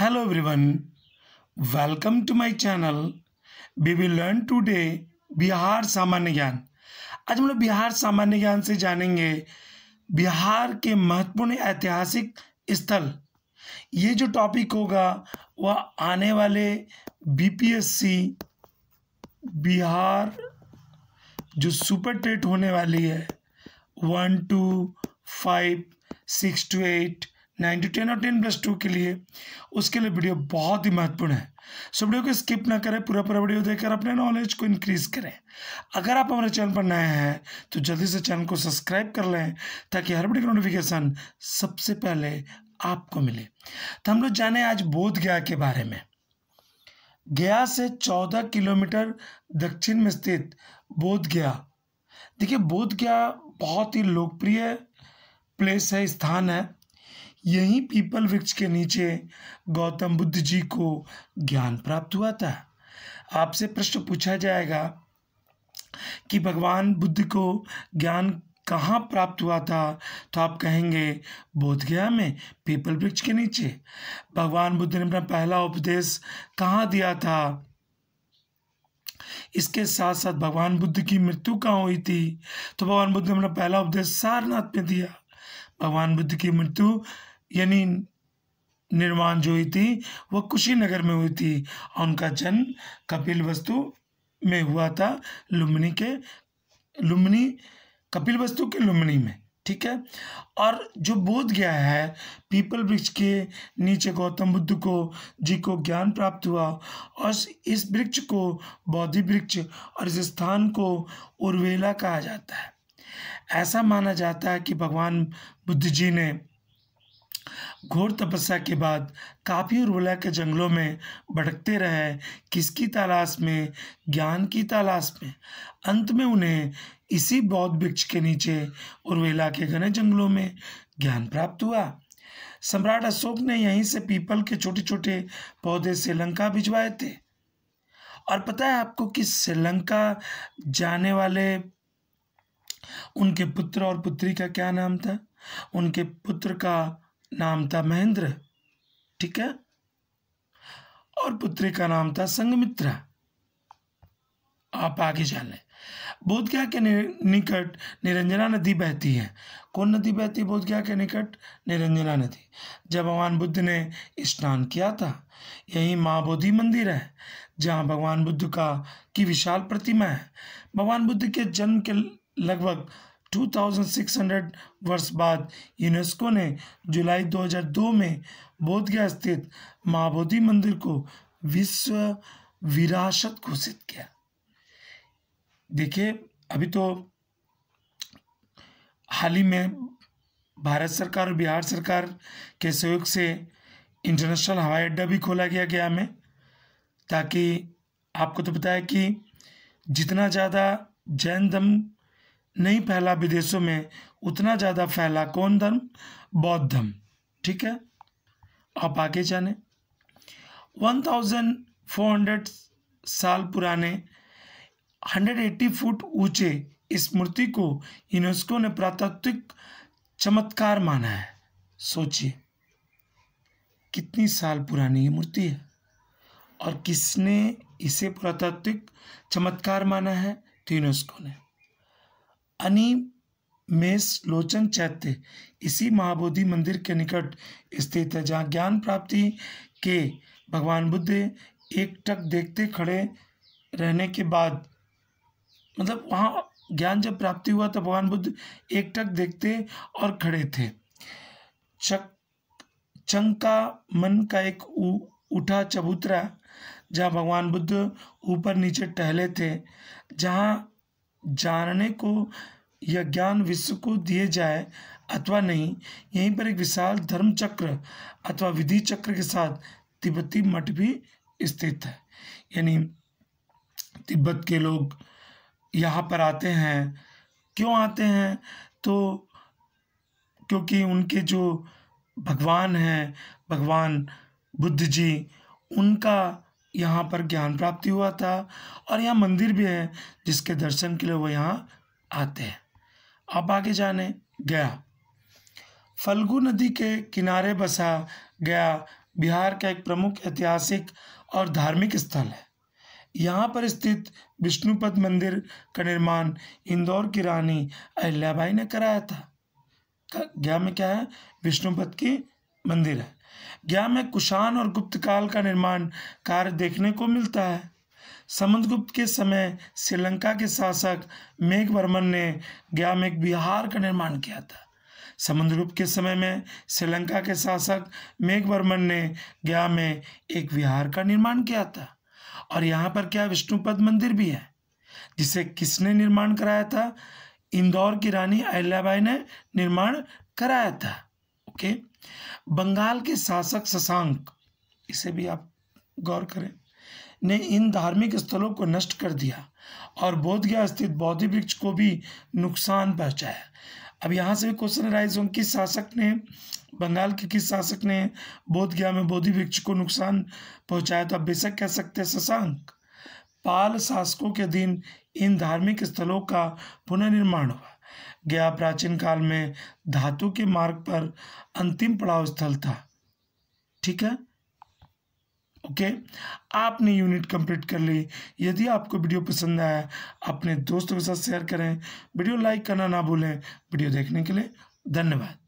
Hello everyone, welcome to my channel We will learn today Bihar सामान्य ज्ञान आज हम लोग बिहार सामान्य ज्ञान से जानेंगे बिहार के महत्वपूर्ण ऐतिहासिक स्थल ये जो टॉपिक होगा वह आने वाले बीपीएससी बिहार जो सुपर टेट होने वाली है one two five six two eight nine to ten और टेन प्लस टू के लिए उसके लिए वीडियो बहुत ही महत्वपूर्ण है सो वीडियो को स्किप ना करें पूरा पूरा वीडियो देखकर अपने नॉलेज को इंक्रीज करें अगर आप हमारे चैनल पर नए हैं तो जल्दी से चैनल को सब्सक्राइब कर लें ताकि हर वीडियो का नोटिफिकेशन सबसे पहले आपको मिले तो हम लोग जाने आज बोध गया के बारे में गया से चौदह किलोमीटर दक्षिण में स्थित बोध गया देखिए बोध गया बहुत ही लोकप्रिय प्लेस है स्थान है यहीं पीपल वृक्ष के नीचे गौतम बुद्ध जी को ज्ञान प्राप्त हुआ था आपसे प्रश्न पूछा जाएगा कि भगवान बुद्ध को ज्ञान कहाँ प्राप्त हुआ था तो आप कहेंगे बोधगया में पीपल वृक्ष के नीचे भगवान बुद्ध ने अपना पहला उपदेश कहाँ दिया था इसके साथ साथ भगवान बुद्ध की मृत्यु कहाँ हुई थी तो भगवान बुद्ध ने अपना पहला उपदेश सारनाथ में दिया भगवान बुद्ध की मृत्यु यानी निर्माण जो हुई थी वह कुशीनगर में हुई थी और उनका जन्म कपिल वस्तु में हुआ था लुम्बिनी के लुम्बिनी कपिल वस्तु के लुम्बिनी में ठीक है और जो बोध गया है पीपल वृक्ष के नीचे गौतम बुद्ध को जी को ज्ञान प्राप्त हुआ और इस वृक्ष को बौद्धि वृक्ष और इस स्थान को उर्वेला कहा जाता है ऐसा माना जाता है कि भगवान बुद्ध जी ने घोर तपस्या के बाद काफी उर्वला के जंगलों में भटकते रहे किसकी तलाश में ज्ञान की तलाश में अंत में उन्हें इसी बौद्ध वृक्ष के नीचे उर्वेला के घने जंगलों में ज्ञान प्राप्त हुआ सम्राट अशोक ने यहीं से पीपल के छोटे छोटे पौधे श्रीलंका भिजवाए थे और पता है आपको कि श्रीलंका जाने वाले उनके पुत्र और पुत्री का क्या नाम था उनके पुत्र का नाम था महेंद्र ठीक है और पुत्री का नाम था संगमित्रा आप आगे जाने बोध क्या के निकट निरंजना नदी बहती है कौन नदी बहती है बोध क्या के निकट निरंजना नदी जब भगवान बुद्ध ने स्नान किया था यही माँ बोधि मंदिर है जहाँ भगवान बुद्ध का की विशाल प्रतिमा है भगवान बुद्ध के जन्म के लगभग 2600 वर्ष बाद यूनेस्को ने जुलाई 2002 में बोधगया स्थित महाबोधि मंदिर को विश्व विरासत घोषित किया देखिए अभी तो हाल ही में भारत सरकार और बिहार सरकार के सहयोग से इंटरनेशनल हवाई अड्डा भी खोला गया गया में ताकि आपको तो पता है कि जितना ज़्यादा जैन धर्म नहीं फैला विदेशों में उतना ज़्यादा फैला कौन धर्म बौद्ध धर्म ठीक है आप आगे जाने 1400 साल पुराने 180 फुट ऊंचे इस मूर्ति को यूनेस्को ने प्रातात्विक चमत्कार माना है सोचिए कितनी साल पुरानी ये मूर्ति है और किसने इसे पुरातात्विक चमत्कार माना है तो यूनेस्को ने अनिमेश लोचन चैत्य इसी महाबोधि मंदिर के निकट स्थित है जहाँ ज्ञान प्राप्ति के भगवान बुद्ध एक टक देखते खड़े रहने के बाद मतलब वहाँ ज्ञान जब प्राप्ति हुआ तो भगवान बुद्ध एक टक देखते और खड़े थे चक चंग का मन का एक उ, उठा चबूतरा जहाँ भगवान बुद्ध ऊपर नीचे टहले थे जहाँ जानने को या ज्ञान विश्व को दिए जाए अथवा नहीं यहीं पर एक विशाल धर्म चक्र अथवा विधि चक्र के साथ तिब्बती मठ भी स्थित है यानी तिब्बत के लोग यहाँ पर आते हैं क्यों आते हैं तो क्योंकि उनके जो भगवान हैं भगवान बुद्ध जी उनका यहाँ पर ज्ञान प्राप्ति हुआ था और यहाँ मंदिर भी है जिसके दर्शन के लिए वो यहाँ आते हैं अब आगे जाने गया फल्गु नदी के किनारे बसा गया बिहार का एक प्रमुख ऐतिहासिक और धार्मिक स्थल है यहाँ पर स्थित विष्णुपद मंदिर का निर्माण इंदौर की रानी अहिल्याबाई ने कराया था गया में क्या है विष्णुपद की मंदिर है गया में कुषाण और गुप्त काल का निर्माण कार्य देखने को मिलता है समुद्रगुप्त के समय श्रीलंका के शासक मेघवर्मन ने गया में एक बिहार का निर्माण किया था समुद्रगुप्त के समय में श्रीलंका के शासक मेघवर्मन ने गया में एक विहार का निर्माण किया था और यहाँ पर क्या विष्णुपद मंदिर भी है जिसे किसने निर्माण कराया था इंदौर की रानी अहिल्याबाई ने निर्माण कराया था ओके okay? बंगाल के शासक शशांक इसे भी आप गौर करें ने इन धार्मिक स्थलों को नष्ट कर दिया और बोधगया स्थित बौद्धि वृक्ष को भी नुकसान पहुंचाया अब यहाँ से भी क्वेश्चन राइज हो किस शासक ने बंगाल के किस शासक ने बोधगया में बोधि वृक्ष को नुकसान पहुंचाया तो आप बेशक कह सकते हैं शशांक पाल शासकों के दिन इन धार्मिक स्थलों का पुनर्निर्माण हुआ गया प्राचीन काल में धातु के मार्ग पर अंतिम पड़ाव स्थल था ठीक है ओके okay? आपने यूनिट कंप्लीट कर ली यदि आपको वीडियो पसंद आया अपने दोस्तों के साथ शेयर करें वीडियो लाइक करना ना भूलें वीडियो देखने के लिए धन्यवाद